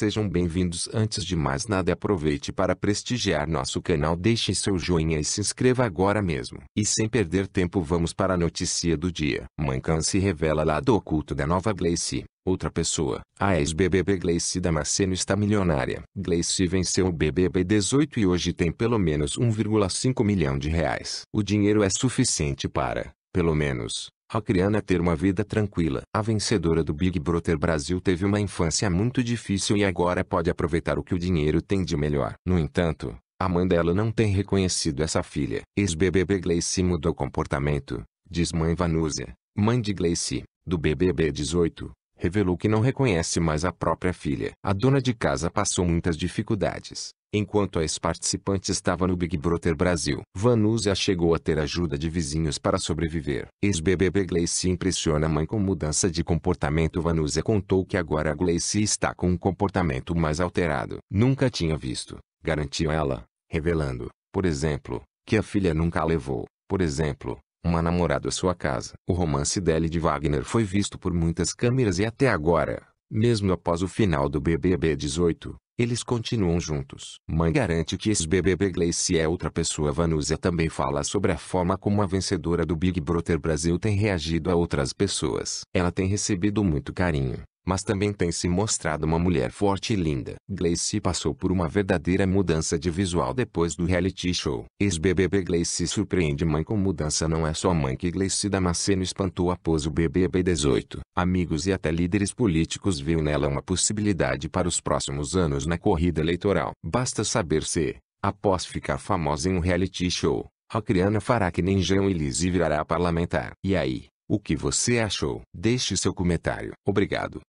Sejam bem-vindos. Antes de mais nada, aproveite para prestigiar nosso canal. Deixe seu joinha e se inscreva agora mesmo. E sem perder tempo, vamos para a notícia do dia. Mãe Khan se revela lado oculto da nova Glace. Outra pessoa, a ex-BBB Gleice Damasceno está milionária. Gleice venceu o BBB 18 e hoje tem pelo menos 1,5 milhão de reais. O dinheiro é suficiente para, pelo menos, Racriana é ter uma vida tranquila. A vencedora do Big Brother Brasil teve uma infância muito difícil e agora pode aproveitar o que o dinheiro tem de melhor. No entanto, a mãe dela não tem reconhecido essa filha. Ex-BBB Gleice mudou comportamento, diz mãe Vanúzia, mãe de Gleice, do BBB 18, revelou que não reconhece mais a própria filha. A dona de casa passou muitas dificuldades, Enquanto a ex-participante estava no Big Brother Brasil, Vanusa chegou a ter ajuda de vizinhos para sobreviver. Ex-BBB Gleice impressiona a mãe com mudança de comportamento. Vanusa contou que agora a Gleice está com um comportamento mais alterado. Nunca tinha visto, garantiu ela, revelando, por exemplo, que a filha nunca a levou, por exemplo, uma namorada à sua casa. O romance dela e de Wagner foi visto por muitas câmeras e até agora, mesmo após o final do BBB 18, eles continuam juntos. Mãe garante que esse bbb Gleice é outra pessoa. Vanusa também fala sobre a forma como a vencedora do Big Brother Brasil tem reagido a outras pessoas. Ela tem recebido muito carinho mas também tem se mostrado uma mulher forte e linda. Gleice passou por uma verdadeira mudança de visual depois do reality show. Ex-BBB Gleice surpreende mãe com mudança não é só mãe que Gleice Damasceno espantou após o BBB 18. Amigos e até líderes políticos viu nela uma possibilidade para os próximos anos na corrida eleitoral. Basta saber se, após ficar famosa em um reality show, a criana fará que nem Jean Elise virará parlamentar. E aí? O que você achou? Deixe seu comentário. Obrigado.